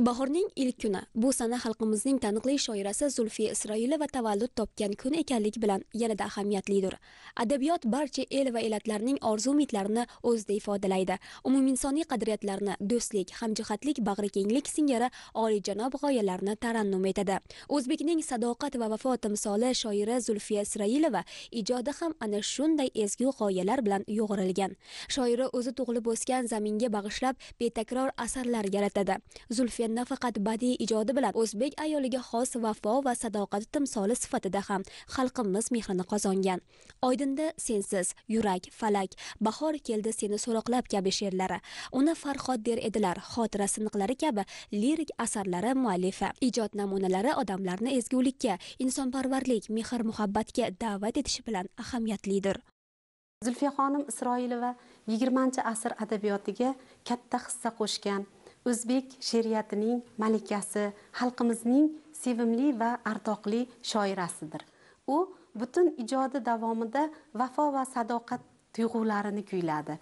bahorning ilk kuni bu sana xalqimizning taniqli shoirasi zulfiya isroilova tavallud topgan kun ekanligi bilan yanada ahamiyatlidir adabiyot barcha el va elatlarning orzu umidlarini o'zida ifodalaydi umuminsoniy qadriyatlarni do'stlik hamjihatlik bag'rikenglik singari olijanob g'oyalarni tarannum etadi o'zbekning sadoqat va vafo timsoli shoira zulfiya isroilova ijodi ham ana shunday ezgu g'oyalar bilan yo'g'rilgan shoira o'zi tug'ilib o'sgan zaminga bag'ishlab betakror asarlar yaratadi zulfiya nafaqat badiiy ijodi bilan o'zbek ayoliga xos vafo va sadoqat timsoli sifatida ham xalqimiz mehrini qozongan oydinda sensiz yurak falak bahor keldi seni so'roqlab kabi she'rlari uni farhod der edilar xotira siniqlari kabi lirik asarlari muallifi ijod namunalari odamlarni ezgulikka insonparvarlik mehr muhabbatga da'vat etishi bilan ahamiyatlidir zulfiyaxonim isroilova yigirmanchi asr adabiyotiga katta hissa qo'shgan o'zbek she'riyatining malikasi xalqimizning sevimli va ardoqli shoirasidir u butun ijodi davomida vafo va sadoqat tuyg'ularini kuyladi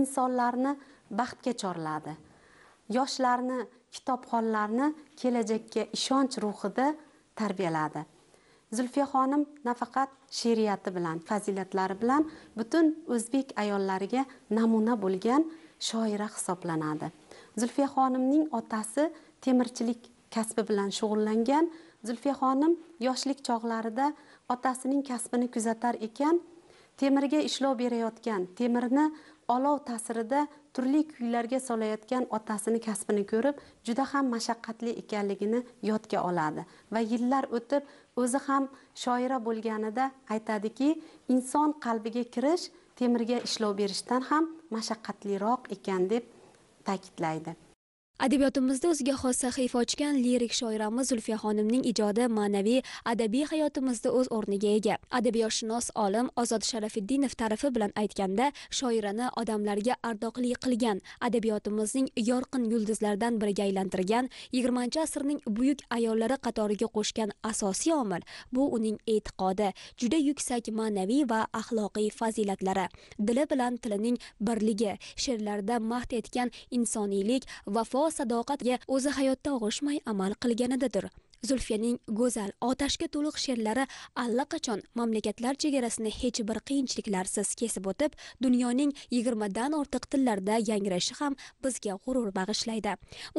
insonlarni baxtga chorladi yoshlarni kitobxonlarni kelajakka ishonch ruhida tarbiyaladi zulfiya xonim nafaqat she'riyati bilan fazilatlari bilan butun o'zbek ayollariga namuna bo'lgan shoira hisoblanadi zulfiya xonimning otasi temirchilik kasbi bilan shug'ullangan zulfiya xonim yoshlik chog'larida otasining kasbini kuzatar ekan temirga ishlov berayotgan temirni olov ta'sirida turli kuylarga solayotgan otasini kasbini ko'rib juda ham mashaqqatli ekanligini yodga oladi va yillar o'tib o'zi ham shoira bo'lganida aytadiki inson qalbiga kirish temirga ishlov berishdan ham mashaqqatliroq ekan deb ta'kidlaydi adabiyotimizda o'ziga xos sahifa ochgan lirik shoiramiz zulfiya xonimning ijodi ma'naviy adabiy hayotimizda o'z o'rniga ega adabiyotshunos olim ozod sharafiddinov tarifi bilan aytganda shoirani odamlarga ardoqli qilgan adabiyotimizning yorqin yulduzlaridan biriga aylantirgan yigirmanchi asrning buyuk ayollari qatoriga qo'shgan asosiy omil bu uning e'tiqodi juda yuksak ma'naviy va axloqiy fazilatlari dili bilan tilining birligi she'rlarida mahd etgan insoniylik vafo sadoqatga o'zi hayotda og'ishmay amal qilganidadir zulfiyaning go'zal otashga to'liq she'rlari allaqachon mamlakatlar chegarasini hech bir qiyinchiliklarsiz kesib o'tib dunyoning yigirmadan ortiq tillarida yangrashi ham bizga g'urur bag'ishlaydi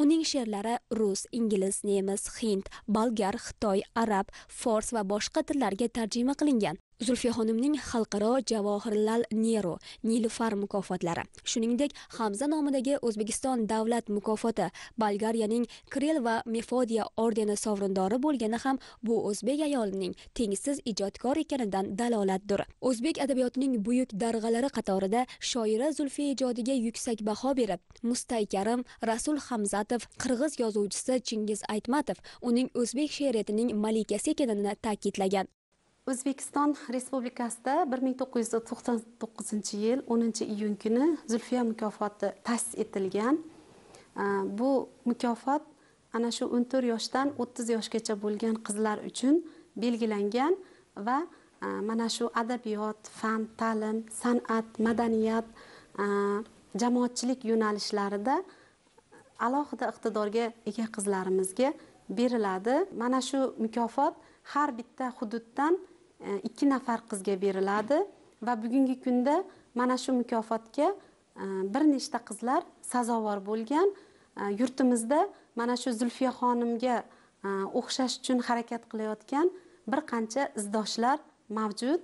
uning she'rlari rus ingliz nemis hind bolgar xitoy arab fors va boshqa tillarga tarjima qilingan zulfiya xonimning xalqaro javohirlal nero nilufar mukofotlari shuningdek hamza nomidagi o'zbekiston davlat mukofoti bolgariyaning krel va mefodiya ordeni sovrindori bo'lgani ham bu o'zbek ayolining tengsiz ijodkor ekanidan dalolatdir o'zbek adabiyotining buyuk darg'alari qatorida shoira zulfiya ijodiga yuksak baho berib mustaykarim rasul hamzatov qirg'iz yozuvchisi chingiz aytmatov uning o'zbek she'riyatining malikasi ekanini ta'kidlagan o'zbekiston respublikasida bir ming to'qqiz yuz to'qson to'qqizinchi yil o'ninchi iyun kuni zulfiya mukofoti ta'sis etilgan bu mukofot ana shu o'n to'rt yoshdan o'ttiz yoshgacha bo'lgan qizlar uchun belgilangan va mana shu adabiyot fan ta'lim san'at madaniyat jamoatchilik yo'nalishlarida alohida iqtidorga ega qizlarimizga beriladi mana shu mukofot har bitta hududdan E, ikki nafar qizga beriladi va bugungi kunda mana shu mukofotga e, bir nechta qizlar sazovor bo'lgan e, yurtimizda mana shu zulfiya xonimga o'xshash uchun harakat qilayotgan bir qancha izdoshlar mavjud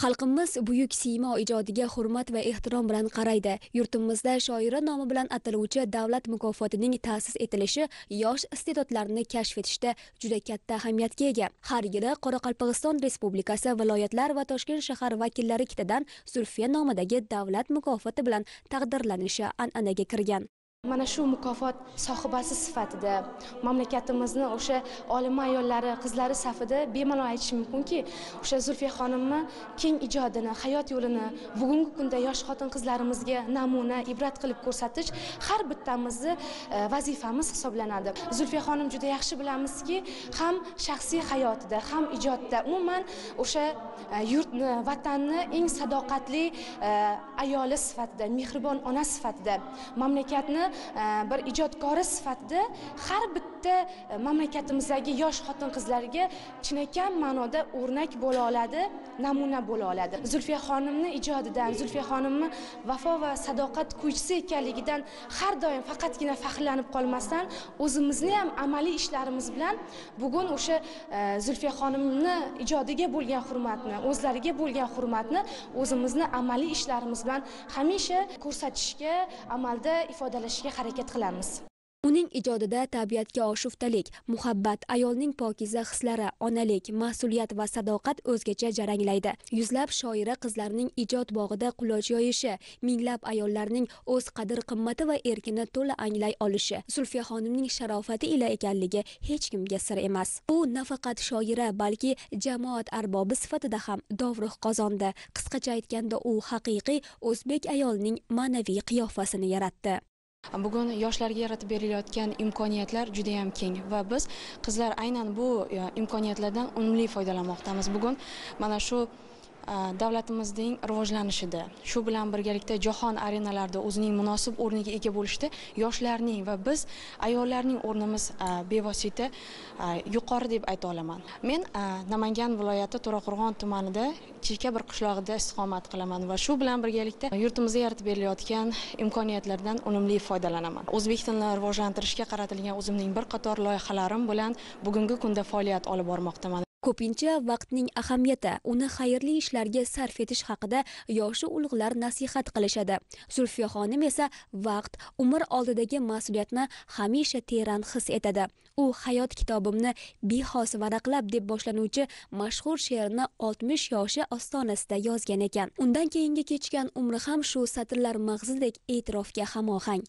xalqimiz buyuk siymo ijodiga hurmat va ehtirom bilan qaraydi yurtimizda shoira nomi bilan ataluvchi davlat mukofotining ta'sis etilishi yosh iste'dodlarni kashf etishda juda katta ahamiyatga ega har yili qoraqalpog'iston respublikasi viloyatlar va toshkent shahar vakillari kitidan zulfiya nomidagi davlat mukofoti bilan taqdirlanishi an'anaga kirgan mana shu mukofot sohibasi sifatida mamlakatimizni o'sha olima ayollari qizlari safida bemalol aytishim mumkinki o'sha zulfiya xonimni keng ijodini hayot yo'lini bugungi kunda yosh xotin qizlarimizga namuna ibrat qilib ko'rsatish har bittamizni e, vazifamiz hisoblanadi zulfiya xonim juda yaxshi bilamizki ham shaxsiy hayotida ham ijodda umuman o'sha e, yurtni vatanni eng sadoqatli e, ayoli sifatida mehribon ona sifatida mamlakatni E, bir ijodkori sifatida har bitta e, mamlakatimizdagi yosh xotin qizlarga chinakam ma'noda o'rnak bo'la oladi namuna bo'la oladi zulfiya xonimni ijodidan zulfiya xonimni vafo va sadoqat kuychisi ekanligidan har doim faqatgina faxrlanib qolmasdan o'zimizni ham amaliy ishlarimiz bilan bugun o'sha e, zulfiya xonimni ijodiga bo'lgan hurmatni o'zlariga bo'lgan hurmatni o'zimizni amaliy ishlarimiz bilan hamisha ko'rsatishga amalda ifodalash qilishga harakat qilamiz uning ijodida tabiatga oshuftalik muhabbat ayolning pokiza hislari onalik mas'uliyat va sadoqat o'zgacha jaranglaydi yuzlab shoira qizlarning ijod bog'ida quloch yoyishi minglab ayollarning o'z qadr qimmati va erkini to'la anglay olishi zulfiya xonimning sharofati ila ekanligi hech kimga sir emas u nafaqat shoira balki jamoat arbobi sifatida ham dovrux qozondi qisqacha aytganda u haqiqiy o'zbek ayolining ma'naviy qiyofasini yaratdi bugun yoshlarga yaratib berilayotgan imkoniyatlar juda yam keng va biz qizlar aynan bu e, imkoniyatlardan unumli foydalanmoqdamiz bugun mana shu Э, davlatimizning rivojlanishida shu bilan birgalikda jahon arenalarida o'zining munosib o'rniga ega bo'lishda yoshlarning va biz ayollarning o'rnimiz e, bevosita e, yuqori deb ayta olaman men e, namangan viloyati to'raqo'rg'on tumanida chekka bir qishlog'ida istiqomat qilaman va shu bilan birgalikda yurtimizda yaratib berilayotgan imkoniyatlardan unumli foydalanaman o'zbek tilini rivojlantirishga qaratilgan o'zimning bir qator loyihalarim bilan bugungi kunda faoliyat olib bormoqdaman ko'pincha vaqtning ahamiyati uni xayrli ishlarga sarf etish haqida yoshi ulug'lar nasihat qilishadi zulfiya xonim esa vaqt umr oldidagi mas'uliyatni hamisha teran his etadi u hayot kitobimni bexos varaqlab deb boshlanuvchi mashhur she'rini 60 yoshi ostonasida yozgan ekan undan keyingi kechgan umri ham shu satrlar mag'zidek e'tirofga hamohang